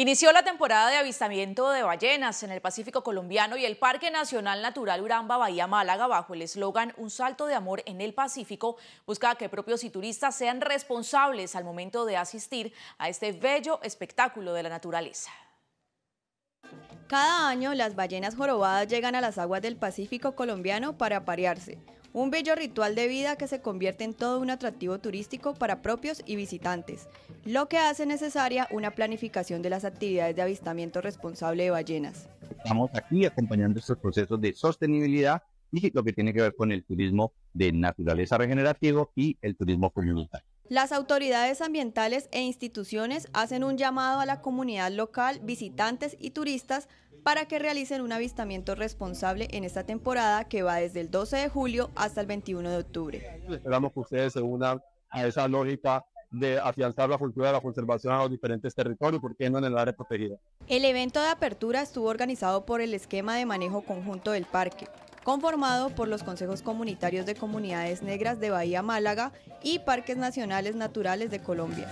Inició la temporada de avistamiento de ballenas en el Pacífico colombiano y el Parque Nacional Natural Uramba Bahía Málaga bajo el eslogan Un salto de amor en el Pacífico busca que propios y turistas sean responsables al momento de asistir a este bello espectáculo de la naturaleza. Cada año las ballenas jorobadas llegan a las aguas del Pacífico colombiano para aparearse, un bello ritual de vida que se convierte en todo un atractivo turístico para propios y visitantes, lo que hace necesaria una planificación de las actividades de avistamiento responsable de ballenas. Estamos aquí acompañando estos procesos de sostenibilidad y lo que tiene que ver con el turismo de naturaleza regenerativo y el turismo comunitario. Las autoridades ambientales e instituciones hacen un llamado a la comunidad local, visitantes y turistas para que realicen un avistamiento responsable en esta temporada que va desde el 12 de julio hasta el 21 de octubre. Esperamos que ustedes se unan a esa lógica de afianzar la cultura de la conservación a los diferentes territorios, porque no en el área protegida. El evento de apertura estuvo organizado por el esquema de manejo conjunto del parque, conformado por los consejos comunitarios de comunidades negras de Bahía Málaga y Parques Nacionales Naturales de Colombia.